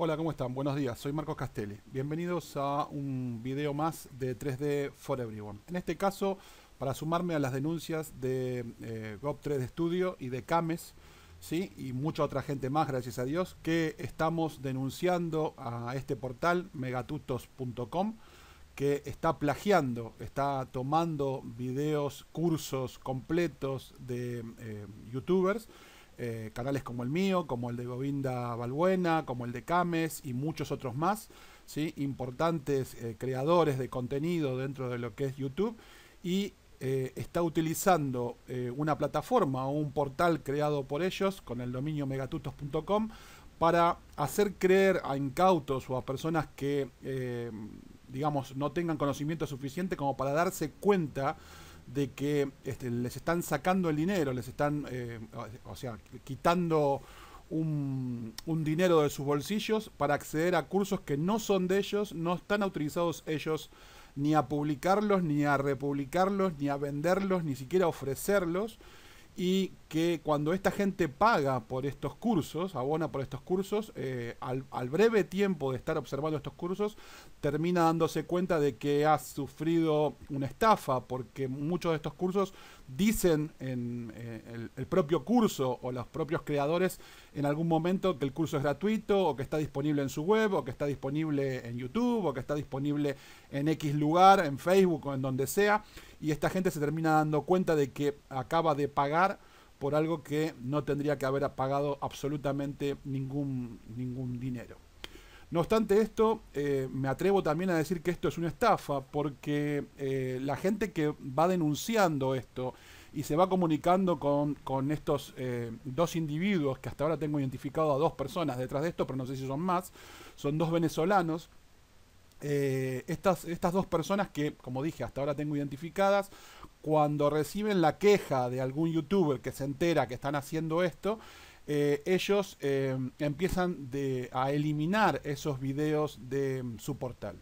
Hola, ¿cómo están? Buenos días, soy Marcos Castelli. Bienvenidos a un video más de 3D for Everyone. En este caso, para sumarme a las denuncias de eh, GOP3 Studio y de Cames, ¿sí? y mucha otra gente más, gracias a Dios, que estamos denunciando a este portal, megatutos.com, que está plagiando, está tomando videos, cursos completos de eh, youtubers eh, canales como el mío, como el de Govinda Balbuena, como el de Cames y muchos otros más, ¿sí? importantes eh, creadores de contenido dentro de lo que es YouTube y eh, está utilizando una plataforma o un portal creado por ellos con el dominio megatutos.com para hacer creer a incautos o a personas que, digamos, no tengan conocimiento suficiente como para darse cuenta de que este, les están sacando el dinero, les están, eh, o sea, quitando un, un, dinero de sus bolsillos para acceder a cursos que no son de ellos, no están autorizados ellos ni a publicarlos, ni a republicarlos, ni a venderlos, ni siquiera a ofrecerlos y que cuando esta gente paga por estos cursos, abona por estos cursos, eh, al, breve tiempo de estar observando estos cursos, termina dándose cuenta de que ha sufrido una estafa, porque muchos de estos cursos dicen en eh, el, el, propio curso o los propios creadores en algún momento que el curso es gratuito o que está disponible en su web o que está disponible en YouTube o que está disponible en X lugar, en Facebook o en donde sea y esta gente se termina dando cuenta de que acaba de pagar por algo que no tendría que haber pagado absolutamente ningún, ningún dinero. No obstante esto, eh, me atrevo también a decir que esto es una estafa porque eh, la gente que va denunciando esto y se va comunicando con, estos eh, dos individuos, que hasta ahora tengo identificado a dos personas detrás de esto, pero no sé si son más, son dos venezolanos eh, estas, dos personas que, como dije, hasta ahora tengo identificadas, cuando reciben la queja de algún youtuber que se entera que están haciendo esto, eh, ellos eh, empiezan a eliminar esos videos de mm, su portal.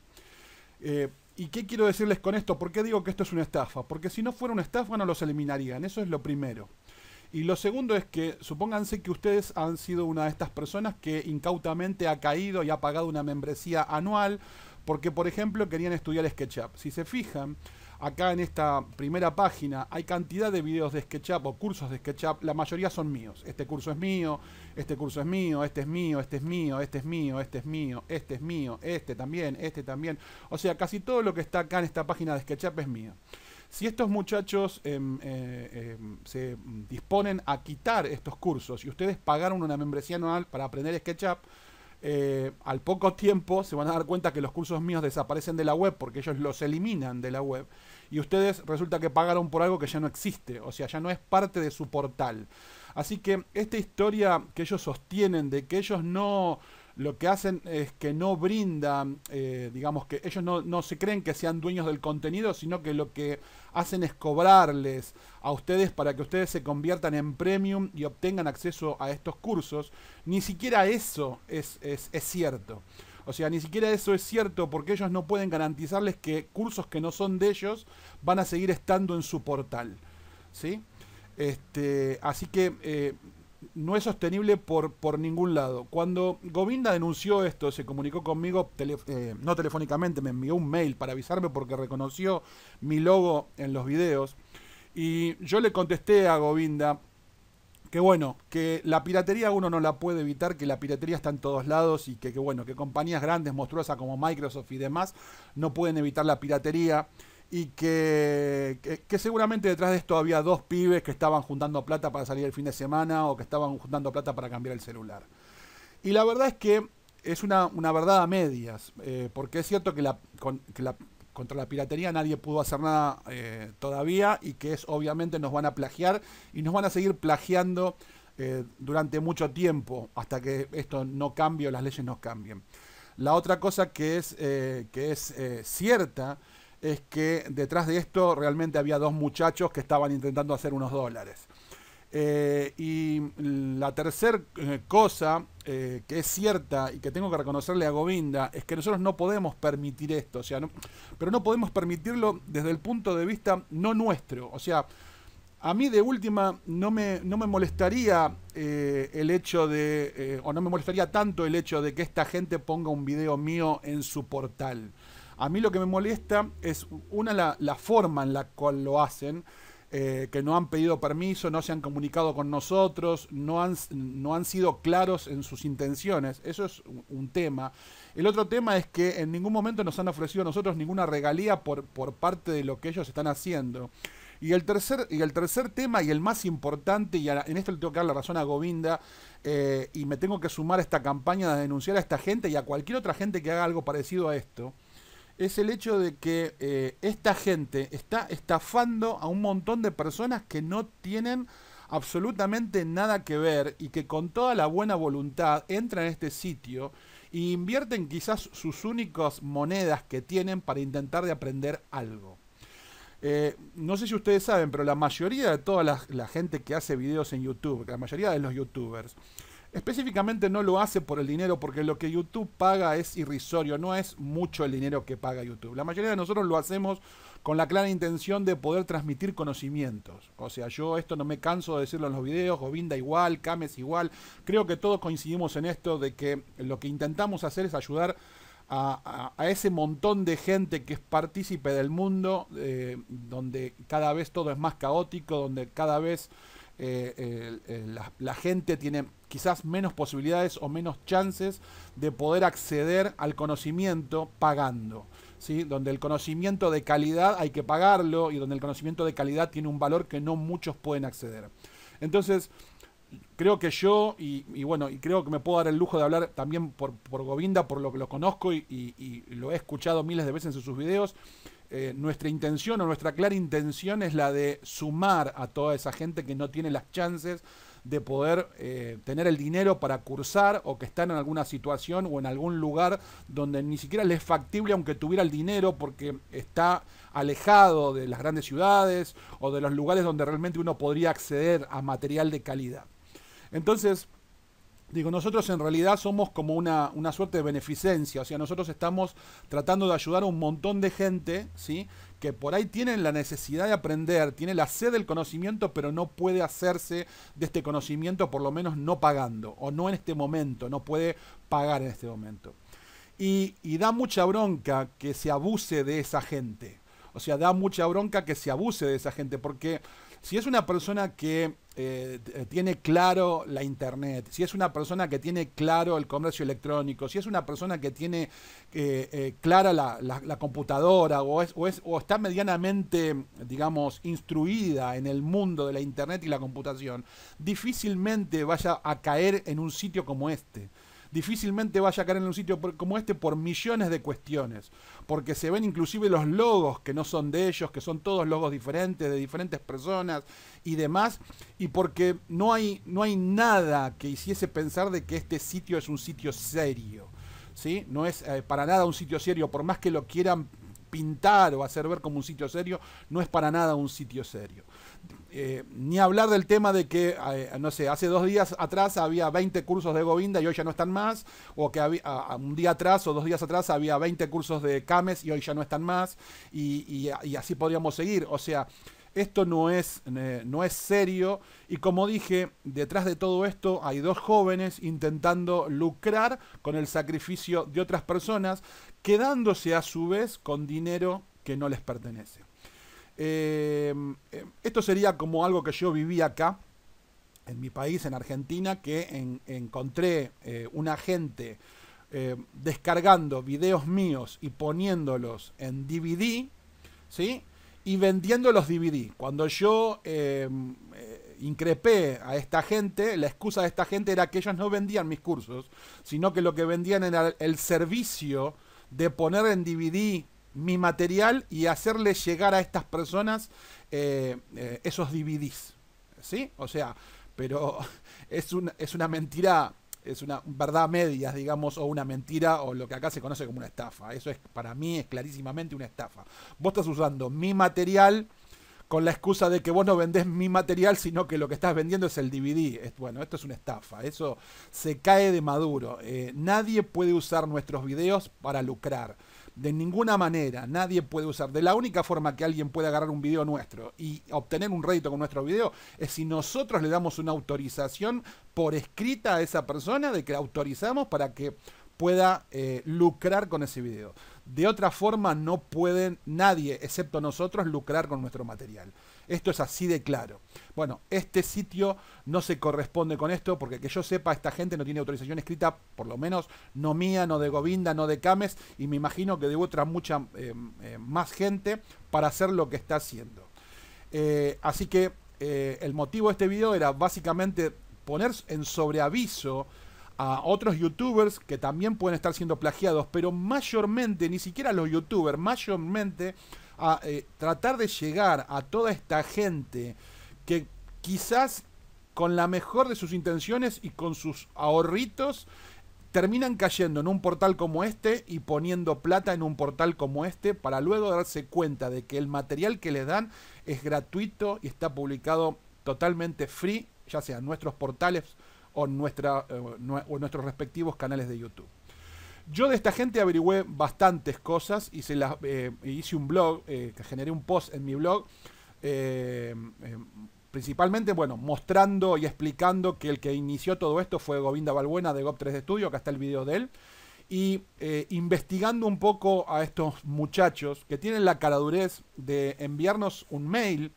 ¿Y qué quiero decirles con esto? ¿Por qué digo que esto es una estafa? Porque si no fuera una estafa no los eliminarían, eso es lo primero. Y lo segundo es que supónganse que ustedes han sido una de estas personas que incautamente ha caído y ha pagado una membresía anual porque, por ejemplo, querían estudiar SketchUp. Si se fijan, acá en esta primera página hay cantidad de videos de SketchUp o cursos de SketchUp, la mayoría son míos. Este curso es mío, este curso es mío, este es mío, este es mío, este es mío, este es mío, este es mío, este también, este también. O sea, casi todo lo que está acá en esta página de SketchUp es mío. Si estos muchachos em, eh, em, se disponen a quitar estos cursos y ustedes pagaron una membresía anual para aprender SketchUp, eh, al poco tiempo se van a dar cuenta que los cursos míos desaparecen de la web porque ellos los eliminan de la web y ustedes resulta que pagaron por algo que ya no existe, o sea, ya no es parte de su portal. Así que esta historia que ellos sostienen de que ellos no, lo que hacen es que no brindan, eh, digamos que ellos no, se creen que sean dueños del contenido, sino que lo que hacen es cobrarles a ustedes para que ustedes se conviertan en premium y obtengan acceso a estos cursos. Ni siquiera eso es, cierto. O sea, ni siquiera eso es cierto porque ellos no pueden garantizarles que cursos que no son de ellos van a seguir estando en su portal. ¿Sí? Este, así que eh, no es sostenible por, por ningún lado. Cuando Govinda denunció esto, se comunicó conmigo, eh, no telefónicamente, me envió un mail para avisarme porque reconoció mi logo en los videos. Y yo le contesté a Govinda que bueno, que la piratería uno no la puede evitar, que la piratería está en todos lados y que, que bueno, que compañías grandes, monstruosas como Microsoft y demás, no pueden evitar la piratería y que, seguramente detrás de esto había dos pibes que estaban juntando plata para salir el fin de semana o que estaban juntando plata para cambiar el celular. Y la verdad es que es una, una verdad a medias, eh, porque es cierto que, la, que la, contra la piratería nadie pudo hacer nada eh, todavía y que es obviamente nos van a plagiar y nos van a seguir plagiando eh, durante mucho tiempo hasta que esto no cambie o las leyes no cambien. La otra cosa que es, que es cierta es que detrás de esto realmente había dos muchachos que estaban intentando hacer unos dólares. Eh, y la tercera eh, cosa eh, que es cierta y que tengo que reconocerle a Govinda es que nosotros no podemos permitir esto, o sea, pero no podemos permitirlo desde el punto de vista no nuestro. O sea, a mí de última no me, no me molestaría el hecho de, o no me molestaría tanto el hecho de que esta gente ponga un video mío en su portal. A mí lo que me molesta es, una, la, forma en la cual lo hacen. Eh, que no han pedido permiso, no se han comunicado con nosotros, no han, no han sido claros en sus intenciones. Eso es un tema. El otro tema es que en ningún momento nos han ofrecido a nosotros ninguna regalía por, por parte de lo que ellos están haciendo. Y el tercer, y el tercer tema, y el más importante, y en esto le tengo que dar la razón a Govinda, eh, y me tengo que sumar a esta campaña de denunciar a esta gente y a cualquier otra gente que haga algo parecido a esto, es el hecho de que eh, esta gente está estafando a un montón de personas que no tienen absolutamente nada que ver y que con toda la buena voluntad entran a este sitio e invierten quizás sus únicas monedas que tienen para intentar de aprender algo. Eh, no sé si ustedes saben, pero la mayoría de toda la gente que hace videos en YouTube, la mayoría de los youtubers, Específicamente no lo hace por el dinero, porque lo que YouTube paga es irrisorio, no es mucho el dinero que paga YouTube. La mayoría de nosotros lo hacemos con la clara intención de poder transmitir conocimientos. O sea, yo esto no me canso de decirlo en los videos, Govinda igual, Kames igual. Creo que todos coincidimos en esto de que lo que intentamos hacer es ayudar a, ese montón de gente que es partícipe del mundo, eh, donde cada vez todo es más caótico, donde cada vez eh, la, gente tiene quizás menos posibilidades o menos chances de poder acceder al conocimiento pagando. ¿sí? Donde el conocimiento de calidad hay que pagarlo y donde el conocimiento de calidad tiene un valor que no muchos pueden acceder. Entonces, creo que yo, y, bueno, y creo que me puedo dar el lujo de hablar también por, por Govinda, por lo que lo conozco y, y, lo he escuchado miles de veces en sus videos, eh, nuestra intención o nuestra clara intención es la de sumar a toda esa gente que no tiene las chances de poder eh, tener el dinero para cursar o que están en alguna situación o en algún lugar donde ni siquiera les es factible aunque tuviera el dinero porque está alejado de las grandes ciudades o de los lugares donde realmente uno podría acceder a material de calidad. Entonces, Digo, nosotros en realidad somos como una, suerte de beneficencia, o sea, nosotros estamos tratando de ayudar a un montón de gente, ¿sí? Que por ahí tienen la necesidad de aprender, tiene la sed del conocimiento, pero no puede hacerse de este conocimiento, por lo menos no pagando, o no en este momento, no puede pagar en este momento. Y, y da mucha bronca que se abuse de esa gente, o sea, da mucha bronca que se abuse de esa gente, porque si es una persona que eh, tiene claro la Internet, si es una persona que tiene claro el comercio electrónico, si es una persona que tiene eh, eh, clara la, computadora o, es, o está medianamente, digamos, instruida en el mundo de la Internet y la computación, difícilmente vaya a caer en un sitio como este difícilmente vaya a caer en un sitio como este por millones de cuestiones, porque se ven inclusive los logos que no son de ellos, que son todos logos diferentes, de diferentes personas y demás, y porque no hay, no hay nada que hiciese pensar de que este sitio es un sitio serio. ¿Sí? No es eh, para nada un sitio serio, por más que lo quieran pintar o hacer ver como un sitio serio, no es para nada un sitio serio. Eh, ni hablar del tema de que, eh, no sé, hace dos días atrás había 20 cursos de Govinda y hoy ya no están más, o que había, un día atrás o dos días atrás había 20 cursos de Kames y hoy ya no están más, y así podríamos seguir. O sea, esto no es, no es serio y como dije, detrás de todo esto hay dos jóvenes intentando lucrar con el sacrificio de otras personas, quedándose a su vez con dinero que no les pertenece. Em, em, esto sería como algo que yo viví acá, en mi país, en Argentina, que encontré eh, un agente eh, descargando videos míos y poniéndolos en DVD, ¿sí? y vendiendo los DVD. Cuando yo eh, eh, increpé a esta gente, la excusa de esta gente era que ellos no vendían mis cursos, sino que lo que vendían era el servicio de poner en DVD mi material y hacerle llegar a estas personas eh, esos DVDs. ¿Sí? O sea, pero es, es una mentira es una verdad medias, digamos, o una mentira, o lo que acá se conoce como una estafa. Eso es, para mí, es clarísimamente una estafa. Vos estás usando mi material con la excusa de que vos no vendés mi material, sino que lo que estás vendiendo es el DVD. bueno, esto es una estafa, eso se cae de maduro. Eh, nadie puede usar nuestros videos para lucrar. De ninguna manera, nadie puede usar. De la única forma que alguien puede agarrar un video nuestro y obtener un rédito con nuestro video es si nosotros le damos una autorización por escrita a esa persona de que la autorizamos para que pueda eh, lucrar con ese video. De otra forma, no puede nadie, excepto nosotros, lucrar con nuestro material. Esto es así de claro. Bueno, este sitio no se corresponde con esto porque que yo sepa, esta gente no tiene autorización escrita, por lo menos no mía, no de Govinda, no de Cames, y me imagino que de otra mucha eh, eh, más gente para hacer lo que está haciendo. Eh, así que el motivo de este video era básicamente poner en sobreaviso a otros youtubers que también pueden estar siendo plagiados, pero mayormente, ni siquiera los youtubers, mayormente a eh, tratar de llegar a toda esta gente que quizás con la mejor de sus intenciones y con sus ahorritos terminan cayendo en un portal como este y poniendo plata en un portal como este para luego darse cuenta de que el material que les dan es gratuito y está publicado totalmente free, ya sea en nuestros portales o, nuestra, eh, o nuestros respectivos canales de YouTube. Yo de esta gente averigüé bastantes cosas, hice, las eh, hice un blog, eh, que generé un post en mi blog, eh, principalmente, bueno, mostrando y explicando que el que inició todo esto fue Govinda Balbuena de GOP3 de Studio, acá está el video de él, y investigando un poco a estos muchachos que tienen la caradurez de enviarnos un mail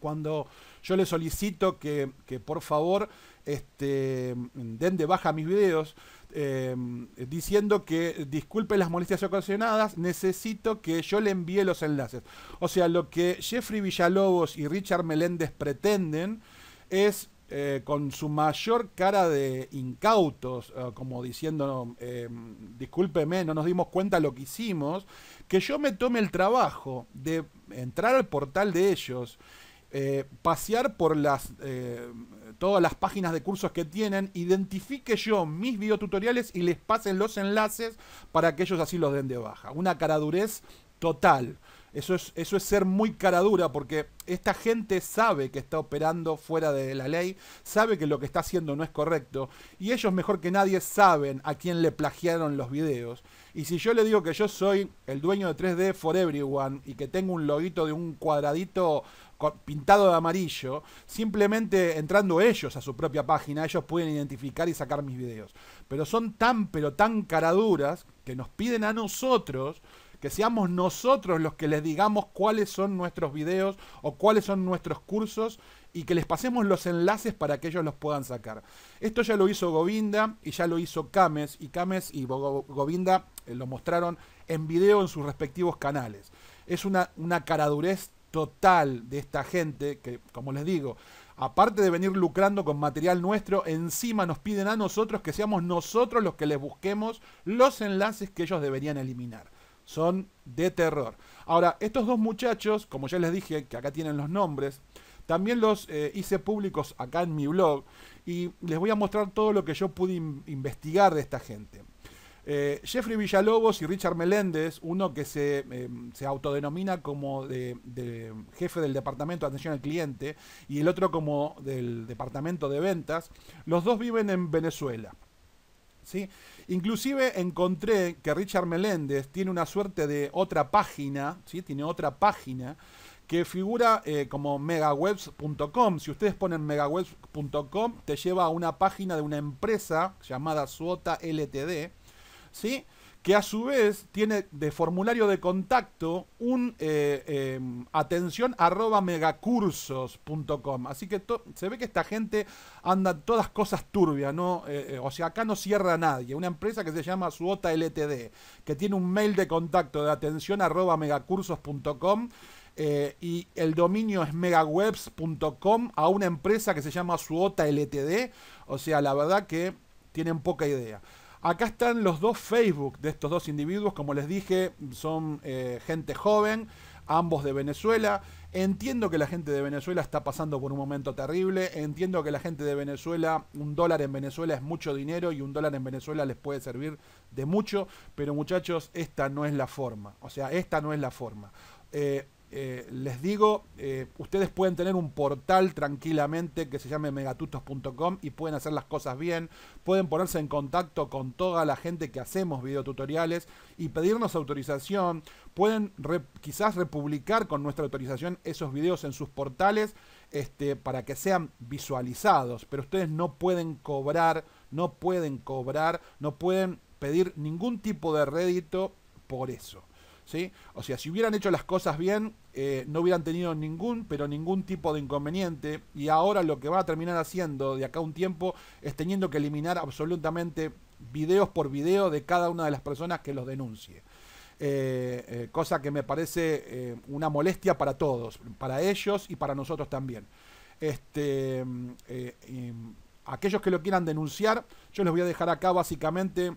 cuando yo les solicito que, que por favor este, den de baja mis videos Em, diciendo que disculpe las molestias ocasionadas, necesito que yo le envíe los enlaces. O sea, lo que Jeffrey Villalobos y Richard Meléndez pretenden es eh, con su mayor cara de incautos, eh, como diciendo, eh, discúlpeme, no nos dimos cuenta lo que hicimos, que yo me tome el trabajo de entrar al portal de ellos, eh, pasear por las todas las páginas de cursos que tienen, identifique yo mis videotutoriales y les pasen los enlaces para que ellos así los den de baja. Una caradurez total. Eso es, eso es ser muy caradura, porque esta gente sabe que está operando fuera de la ley, sabe que lo que está haciendo no es correcto, y ellos mejor que nadie saben a quién le plagiaron los videos. Y si yo le digo que yo soy el dueño de 3D for Everyone y que tengo un loguito de un cuadradito pintado de amarillo, simplemente entrando ellos a su propia página, ellos pueden identificar y sacar mis videos. Pero son tan, pero tan caraduras que nos piden a nosotros que seamos nosotros los que les digamos cuáles son nuestros videos o cuáles son nuestros cursos y que les pasemos los enlaces para que ellos los puedan sacar. Esto ya lo hizo Govinda y ya lo hizo Kames y Kames y Govinda eh, lo mostraron en video en sus respectivos canales. Es una, una caradurez total de esta gente que, como les digo, aparte de venir lucrando con material nuestro, encima nos piden a nosotros que seamos nosotros los que les busquemos los enlaces que ellos deberían eliminar. Son de terror. Ahora, estos dos muchachos, como ya les dije, que acá tienen los nombres, también los eh, hice públicos acá en mi blog y les voy a mostrar todo lo que yo pude investigar de esta gente. Eh, Jeffrey Villalobos y Richard Meléndez, uno que se, eh, autodenomina como de, jefe del departamento de atención al cliente y el otro como del departamento de ventas, los dos viven en Venezuela. ¿sí? Inclusive encontré que Richard Meléndez tiene una suerte de otra página, ¿sí? tiene otra página que figura eh, como megawebs.com. Si ustedes ponen megawebs.com, te lleva a una página de una empresa llamada Suota LTD ¿sí? que a su vez tiene de formulario de contacto un eh, em, atención megacursos.com. Así que se ve que esta gente anda todas cosas turbias, ¿no? Eh, eh, o sea, acá no cierra nadie. Una empresa que se llama Suota LTD, que tiene un mail de contacto de atención arroba eh, y el dominio es megawebs.com a una empresa que se llama Suota LTD. O sea, la verdad que tienen poca idea. Acá están los dos Facebook de estos dos individuos. Como les dije, son eh, gente joven, ambos de Venezuela. Entiendo que la gente de Venezuela está pasando por un momento terrible. Entiendo que la gente de Venezuela, un dólar en Venezuela es mucho dinero y un dólar en Venezuela les puede servir de mucho. Pero muchachos, esta no es la forma. O sea, esta no es la forma. Eh, eh, les digo, eh, ustedes pueden tener un portal tranquilamente que se llame megatutos.com y pueden hacer las cosas bien, pueden ponerse en contacto con toda la gente que hacemos videotutoriales y pedirnos autorización, pueden quizás republicar con nuestra autorización esos videos en sus portales este, para que sean visualizados, pero ustedes no pueden cobrar, no pueden cobrar, no pueden pedir ningún tipo de rédito por eso. O sea, si hubieran hecho las cosas bien, eh, no hubieran tenido ningún, pero ningún tipo de inconveniente. Y ahora lo que va a terminar haciendo de acá un tiempo es teniendo que eliminar absolutamente videos por video de cada una de las personas que los denuncie. Eh, eh, cosa que me parece una molestia para todos, para ellos y para nosotros también. Este, aquellos que lo quieran denunciar, yo les voy a dejar acá básicamente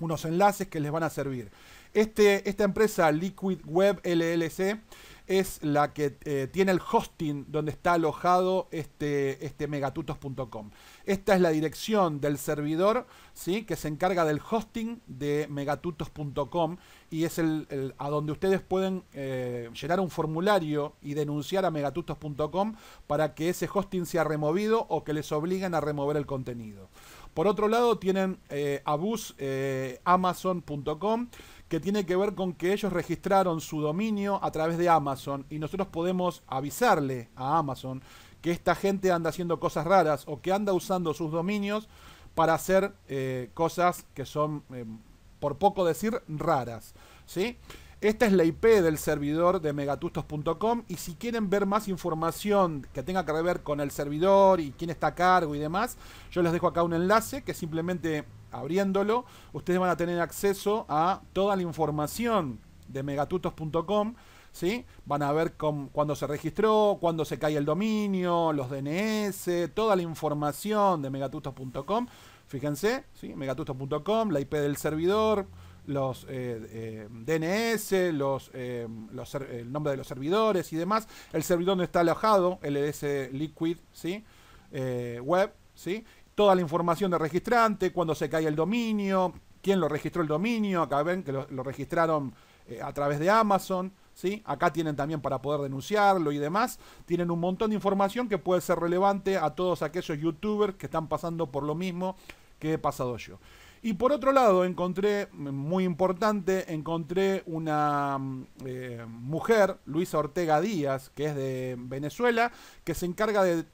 unos enlaces que les van a servir. Este, esta empresa, Liquid Web LLC, es la que eh, tiene el hosting donde está alojado este, este megatutos.com. Esta es la dirección del servidor ¿sí? que se encarga del hosting de megatutos.com y es el, a donde ustedes pueden eh, llenar un formulario y denunciar a megatutos.com para que ese hosting sea removido o que les obliguen a remover el contenido. Por otro lado, tienen eh, abus.amazon.com. Eh, que tiene que ver con que ellos registraron su dominio a través de Amazon y nosotros podemos avisarle a Amazon que esta gente anda haciendo cosas raras o que anda usando sus dominios para hacer eh, cosas que son, eh, por poco decir, raras. ¿sí? Esta es la IP del servidor de megatustos.com y si quieren ver más información que tenga que ver con el servidor y quién está a cargo y demás, yo les dejo acá un enlace que simplemente abriéndolo, ustedes van a tener acceso a toda la información de megatutos.com. ¿Sí? Van a ver cuándo se registró, cuando se cae el dominio, los DNS, toda la información de megatutos.com. Fíjense, ¿sí? megatutos.com, la IP del servidor, los eh, eh, DNS, los, eh, el nombre de los servidores y demás, el servidor donde está alojado, LS Liquid, ¿sí? web, ¿sí? toda la información de registrante, cuándo se cae el dominio, quién lo registró el dominio, acá ven que lo, registraron eh, a través de Amazon, ¿sí? Acá tienen también para poder denunciarlo y demás, tienen un montón de información que puede ser relevante a todos aquellos youtubers que están pasando por lo mismo que he pasado yo. Y por otro lado, encontré, muy importante, encontré una mm, eh, mujer, Luisa Ortega Díaz, que es de Venezuela, que se encarga de,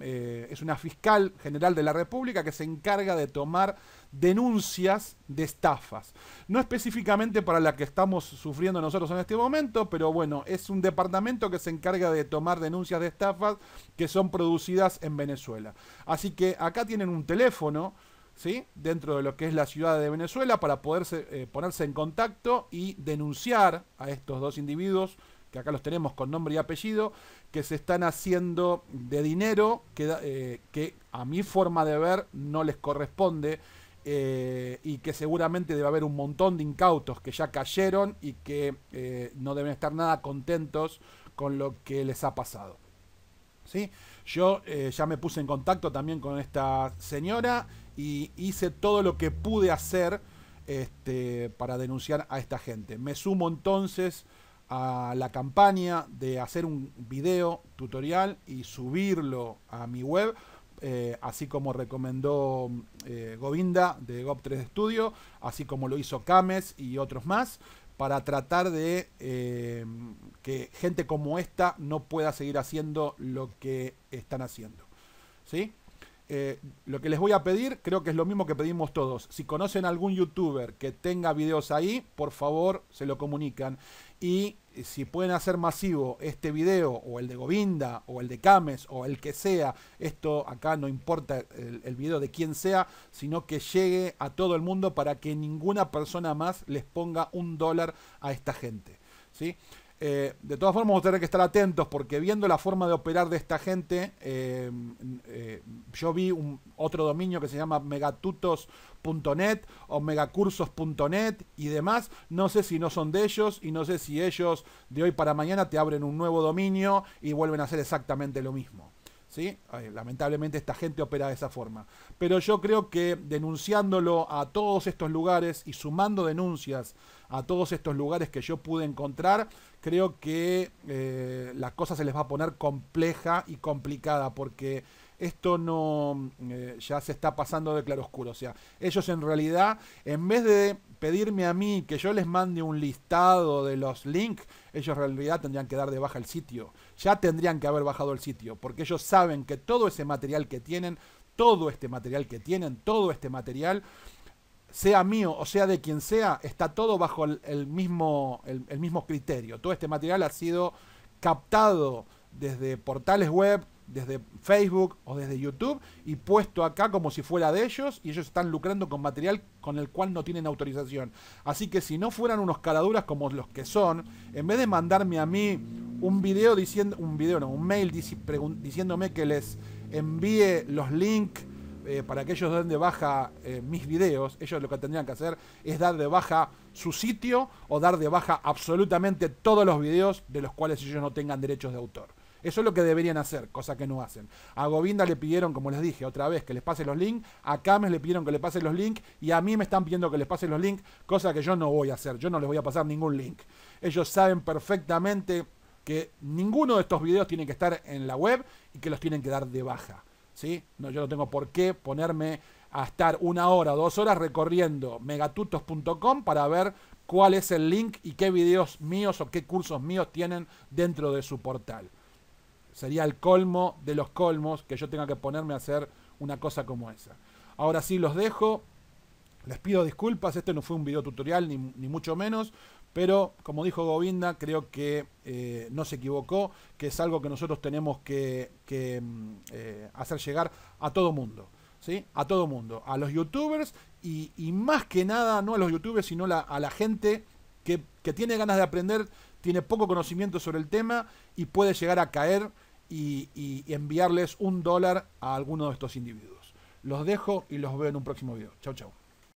eh, es una fiscal general de la República, que se encarga de tomar denuncias de estafas. No específicamente para la que estamos sufriendo nosotros en este momento, pero bueno, es un departamento que se encarga de tomar denuncias de estafas que son producidas en Venezuela. Así que acá tienen un teléfono dentro de lo que es la ciudad de Venezuela para poderse eh, ponerse en contacto y denunciar a estos dos individuos que acá los tenemos con nombre y apellido, que se están haciendo de dinero que, eh, a mi forma de ver no les corresponde eh, y que seguramente debe haber un montón de incautos que ya cayeron y que no deben estar nada contentos con lo que les ha pasado. ¿Sí? Yo ya me puse en contacto también con esta señora y hice todo lo que pude hacer este, para denunciar a esta gente. Me sumo entonces a la campaña de hacer un video tutorial y subirlo a mi web, eh, así como recomendó eh, Govinda de GOP3 Studio, así como lo hizo Cames y otros más, para tratar de eh, que gente como esta no pueda seguir haciendo lo que están haciendo. ¿Sí? Eh, lo que les voy a pedir, creo que es lo mismo que pedimos todos. Si conocen algún youtuber que tenga videos ahí, por favor se lo comunican. Y si pueden hacer masivo este video, o el de Govinda, o el de Kames o el que sea, esto acá no importa el, video de quien sea, sino que llegue a todo el mundo para que ninguna persona más les ponga un dólar a esta gente. ¿sí? Eh, de todas formas, vos a que estar atentos porque viendo la forma de operar de esta gente, eh, eh, yo vi un, otro dominio que se llama megatutos.net o megacursos.net y demás. No sé si no son de ellos y no sé si ellos de hoy para mañana te abren un nuevo dominio y vuelven a hacer exactamente lo mismo. ¿Sí? Lamentablemente esta gente opera de esa forma. Pero yo creo que denunciándolo a todos estos lugares y sumando denuncias a todos estos lugares que yo pude encontrar, creo que eh, la cosa se les va a poner compleja y complicada porque esto no eh, ya se está pasando de claroscuro. O sea, ellos en realidad, en vez de pedirme a mí que yo les mande un listado de los links, ellos en realidad tendrían que dar de baja el sitio. Ya tendrían que haber bajado el sitio, porque ellos saben que todo ese material que tienen, todo este material que tienen, todo este material sea mío o sea de quien sea, está todo bajo el, mismo, el, mismo criterio. Todo este material ha sido captado desde portales web, desde Facebook o desde YouTube y puesto acá como si fuera de ellos y ellos están lucrando con material con el cual no tienen autorización. Así que si no fueran unos caladuras como los que son, en vez de mandarme a mí un video diciendo, un video no, un mail diciéndome que les envíe los links eh, para que ellos den de baja eh, mis videos, ellos lo que tendrían que hacer es dar de baja su sitio o dar de baja absolutamente todos los videos de los cuales ellos no tengan derechos de autor. Eso es lo que deberían hacer, cosa que no hacen. A Govinda le pidieron, como les dije otra vez, que les pase los links, a Kames le pidieron que le pase los links y a mí me están pidiendo que les pase los links, cosa que yo no voy a hacer, yo no les voy a pasar ningún link. Ellos saben perfectamente que ninguno de estos videos tiene que estar en la web y que los tienen que dar de baja. No, yo no tengo por qué ponerme a estar una hora o dos horas recorriendo megatutos.com para ver cuál es el link y qué videos míos o qué cursos míos tienen dentro de su portal. Sería el colmo de los colmos que yo tenga que ponerme a hacer una cosa como esa. Ahora sí los dejo. Les pido disculpas, este no fue un video tutorial ni, ni mucho menos, pero, como dijo Govinda, creo que eh, no se equivocó, que es algo que nosotros tenemos que, mm, eh, hacer llegar a todo mundo. ¿Sí? A todo mundo, a los youtubers y, más que nada, no a los youtubers, sino a la gente que, tiene ganas de aprender, tiene poco conocimiento sobre el tema y puede llegar a caer y, y, enviarles un dólar a alguno de estos individuos. Los dejo y los veo en un próximo video. Chau, chau.